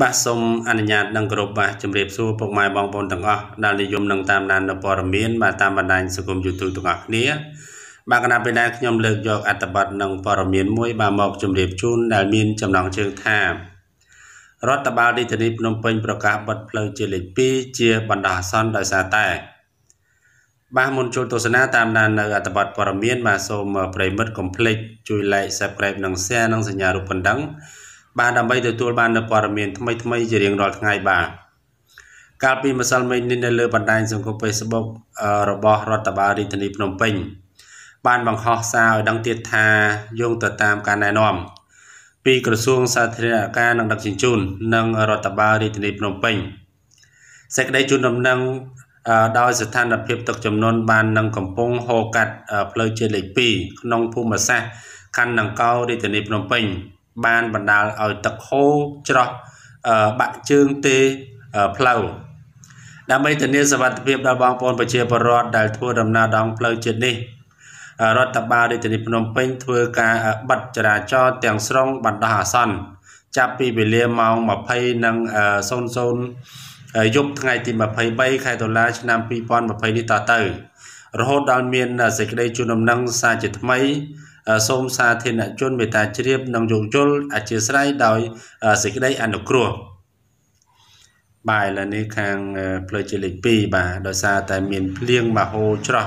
បាទសូមអនុញ្ញាតនឹងគោរពបាទជម្រាបសួរពុកម៉ែបងប្អូនទាំងអស់ដែលនិយមនឹងតាមដាននៅព័ត៌មានបាទតាមបណ្ដាញសង្គម YouTube ទាំងអស់គ្នា បាទគណៈពេលដែលខ្ញុំលើកយក អត្ថបទនឹងព័ត៌មានមួយបាទមកជម្រាបជូនដែលមានចំណងជើងថារដ្ឋបាលរាជធានីភ្នំពេញ ប្រកាសបិទផ្លូវជាលេខ2ជាបណ្ដោះអាសន្នដោយសារតែបាទមុនចូលទស្សនាតាមដាននៅ អត្ថបទព័ត៌មាន បាទសូមប្រិមិត្តកុំភ្លេចជួយ like subscribe និង share និងសញ្ញារូបបណ្ដឹងបានដើម្បីទទួលបាននូវព័ត៌មានថ្មីៗជារៀងរាល់ថ្ងៃបាទកាលពីម្សិលមិញនេះនៅលើបណ្ដាញសង្គម Facebook របស់រដ្ឋបាលរាជធានីភ្នំពេញ បានបង្ហោះសារឲ្យដឹងទៀតថាយោងទៅតាមការណែនាំពីក្រសួងសាធារណការនិងដឹកជញ្ជូននិងរដ្ឋបាលរាជធានីភ្នំពេញសេចក្តីជូនដំណឹងដោយស្ថានភាពទឹកចំនួនបាននឹងកំពុងហូរកាត់ផ្លូវជាតិលេខ2ក្នុងភូមិសាស្ត្រខណ្ឌដង្កោរាជធានីភ្នំពេញបានបណ្ដាលឲ្យទឹកហូរច្រោះបាក់ជើងទេផ្លូវដើម្បីធានាសុវត្ថិភាពដល់បងប្អូនប្រជាពលរដ្ឋដែលធ្វើដំណើរដងផ្លូវជាតិនេះ រដ្ឋបាលរាជធានីភ្នំពេញធ្វើការបិទចរាចរណ៍ទាំងស្រុងបណ្ដោះអាសន្នចាប់ពីវេលាម៉ោង20:00និង00យប់ថ្ងៃទី23ខែតុលាឆ្នាំ2020នេះតទៅរហូតដល់មាន សេចក្តីជូនដំណឹងសារជាថ្មីសូមសាធារណជនមេត្តាជ្រាបនិងយោគយល់អធិស្ឋានដោយសេចក្តីអនុគ្រោះបាទឥឡូវនេះខាងផ្លូវជាលេខ2បាទដោយសារតែមានភ្លៀងមហូរច្រោះ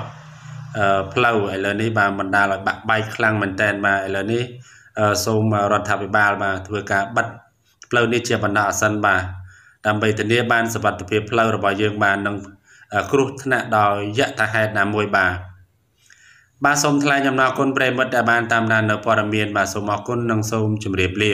ផ្លូវឥឡូវនេះបាទបណ្ដាលឲ្យបាក់បែកខ្លាំងមែនតើបាទឥឡូវនេះសូមរដ្ឋាភិបាលបាទធ្វើការបិទផ្លូវនេះជាបណ្ដោះអាសន្នបាទដើម្បីធានា បានសុវត្ថិភាពផ្លូវរបស់យើងបាននឹងគ្រោះថ្នាក់ដោយយថាហេតុណាមួយបាទបាទសូមថ្លែងអំណរគុណប្រិមិត្តដែលបានតាមដាននៅព័ត៌មានបាទសូមអរគុណនិងសូមជម្រាបលា